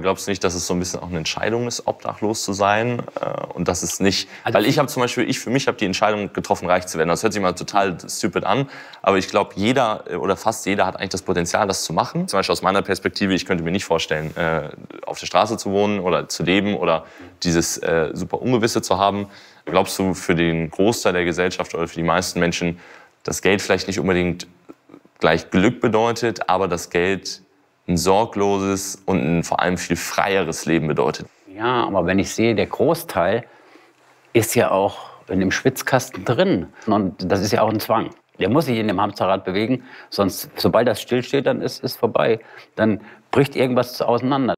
glaubst du nicht, dass es so ein bisschen auch eine Entscheidung ist, obdachlos zu sein? Äh, und das ist nicht, also weil ich habe zum Beispiel, ich für mich habe die Entscheidung getroffen, reich zu werden. Das hört sich mal total stupid an, aber ich glaube, jeder äh, oder fast jeder hat eigentlich das Potenzial, das zu machen. Zum Beispiel aus meiner Perspektive, ich könnte mir nicht vorstellen, äh, auf der Straße zu wohnen oder zu leben oder dieses super Ungewisse zu haben. Glaubst du, für den Großteil der Gesellschaft oder für die meisten Menschen, dass Geld vielleicht nicht unbedingt gleich Glück bedeutet, aber das Geld ein sorgloses und ein vor allem viel freieres Leben bedeutet. Ja, aber wenn ich sehe, der Großteil ist ja auch in dem Schwitzkasten drin. Und das ist ja auch ein Zwang. Der muss sich in dem Hamsterrad bewegen, sonst, sobald das stillsteht, dann ist es vorbei. Dann bricht irgendwas auseinander.